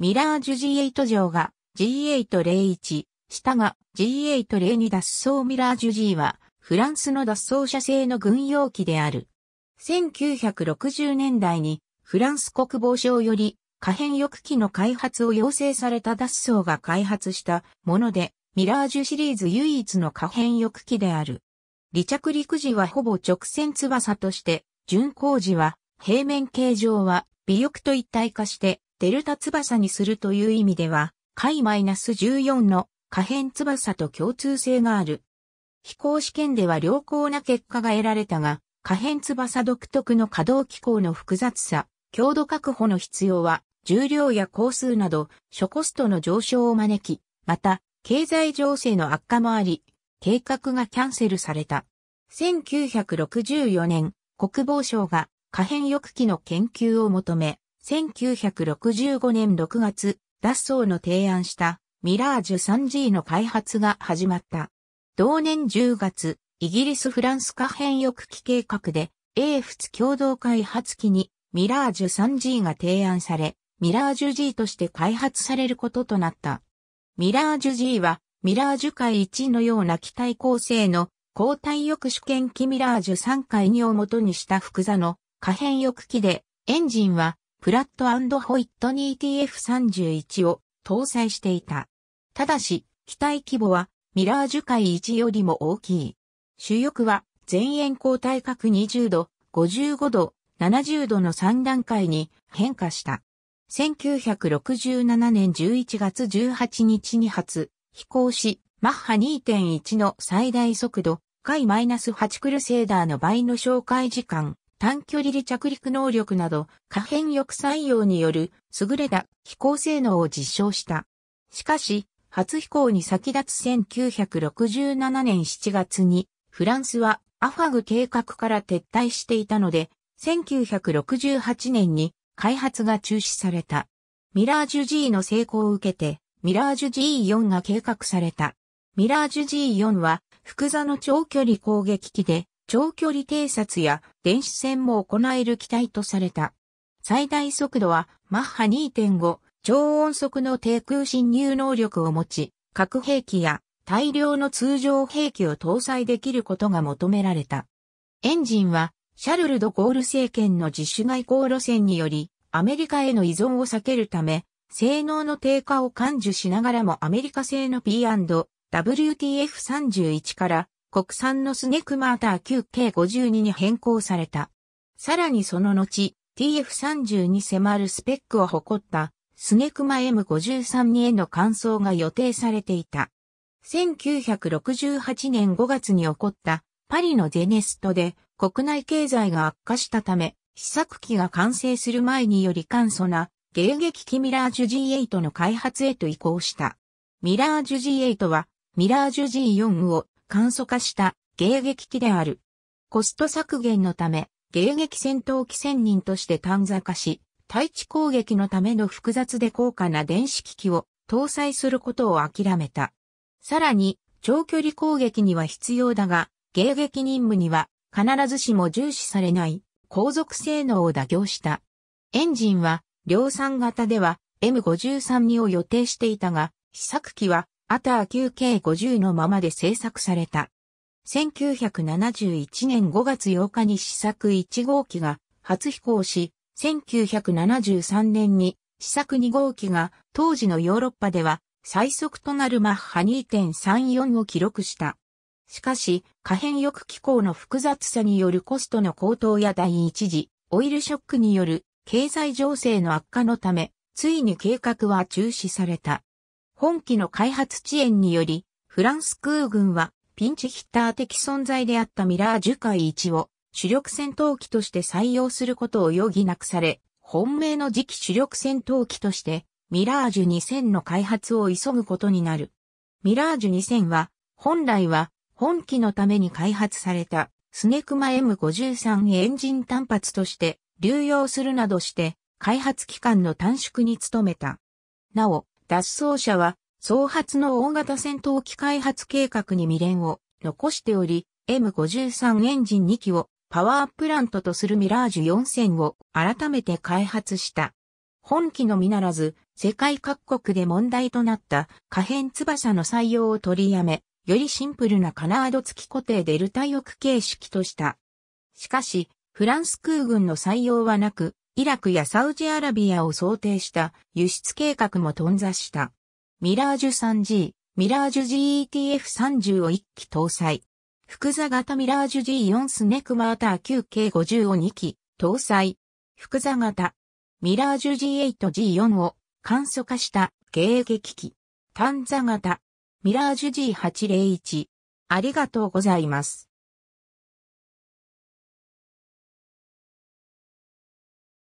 ミラージュ G8 乗が G801、下が G802 脱走ミラージュ G は、フランスの脱走者製の軍用機である。1960年代に、フランス国防省より、可変翼機の開発を要請された脱走が開発したもので、ミラージュシリーズ唯一の可変翼機である。離着陸時はほぼ直線翼として、巡航時は、平面形状は尾翼と一体化して、デルタ翼にするという意味では、マイナス -14 の可変翼と共通性がある。飛行試験では良好な結果が得られたが、可変翼独特の可動機構の複雑さ、強度確保の必要は、重量や工数など、諸コストの上昇を招き、また、経済情勢の悪化もあり、計画がキャンセルされた。1964年、国防省が可変翼機の研究を求め、1965年6月、ダッソーの提案したミラージュ 3G の開発が始まった。同年10月、イギリス・フランス可変翼機計画で、英仏共同開発機にミラージュ 3G が提案され、ミラージュ G として開発されることとなった。ミラージュ G は、ミラージュ界1のような機体構成の交代翼主権機ミラージュ3回2を元にした複座の可変翼機で、エンジンはプラットホイットニー TF31 を搭載していた。ただし、機体規模はミラージュ海1よりも大きい。主翼は前縁交代角20度、55度、70度の3段階に変化した。1967年11月18日に発飛行し、マッハ2.1の最大速度、回 -8 クルセーダーの倍の紹介時間、短距離離着陸能力など、可変翼採用による優れた飛行性能を実証した。しかし、初飛行に先立つ1967年7月に、フランスはアファグ計画から撤退していたので、1968年に開発が中止された。ミラージュ G の成功を受けて、ミラージュ G4 が計画された。ミラージュ G4 は、複座の長距離攻撃機で、長距離偵察や電子戦も行える機体とされた。最大速度はマッハ2.5、超音速の低空侵入能力を持ち、核兵器や大量の通常兵器を搭載できることが求められた。エンジンはシャルル・ド・ゴール政権の自主外交路線により、アメリカへの依存を避けるため、性能の低下を感受しながらもアメリカ製の P&WTF31 から国産のスネクマーター 9K52 に変更された。さらにその後、TF30 に迫るスペックを誇ったスネクマ M53 への換装が予定されていた。1968年5月に起こったパリのゼネストで国内経済が悪化したため、試作機が完成する前により簡素な迎撃機ミラージュ G8 の開発へと移行した。ミラージュ G8 はミラージュ G4 を簡素化した迎撃機である。コスト削減のため、迎撃戦闘機専任として短座化し、対地攻撃のための複雑で高価な電子機器を搭載することを諦めた。さらに、長距離攻撃には必要だが、迎撃任務には必ずしも重視されない航続性能を妥協した。エンジンは量産型では M53 2を予定していたが、試作機はアター 9K50 のままで製作された。1971年5月8日に試作1号機が初飛行し、1973年に試作2号機が当時のヨーロッパでは最速となるマッハ2.34を記録した。しかし、可変翼機構の複雑さによるコストの高騰や第一次オイルショックによる経済情勢の悪化のため、ついに計画は中止された。本機の開発遅延により、フランス空軍はピンチヒッター的存在であったミラージュ海1を主力戦闘機として採用することを余儀なくされ、本命の次期主力戦闘機としてミラージュ2000の開発を急ぐことになる。ミラージュ2000は本来は本機のために開発されたスネクマ M53 エンジン単発として流用するなどして開発期間の短縮に努めた。なお、脱走者は、総発の大型戦闘機開発計画に未練を残しており、M53 エンジン2機をパワープラントとするミラージュ4000を改めて開発した。本機のみならず、世界各国で問題となった可変翼の採用を取りやめ、よりシンプルなカナード付き固定デルタ翼形式とした。しかし、フランス空軍の採用はなく、イラクやサウジアラビアを想定した輸出計画も頓挫した。ミラージュ 3G、ミラージュ GETF30 を1機搭載。複座型ミラージュ G4 スネクマーター 9K50 を2機搭載。複座型ミラージュ G8G4 を簡素化した迎撃機。単座型ミラージュ G801。ありがとうございます。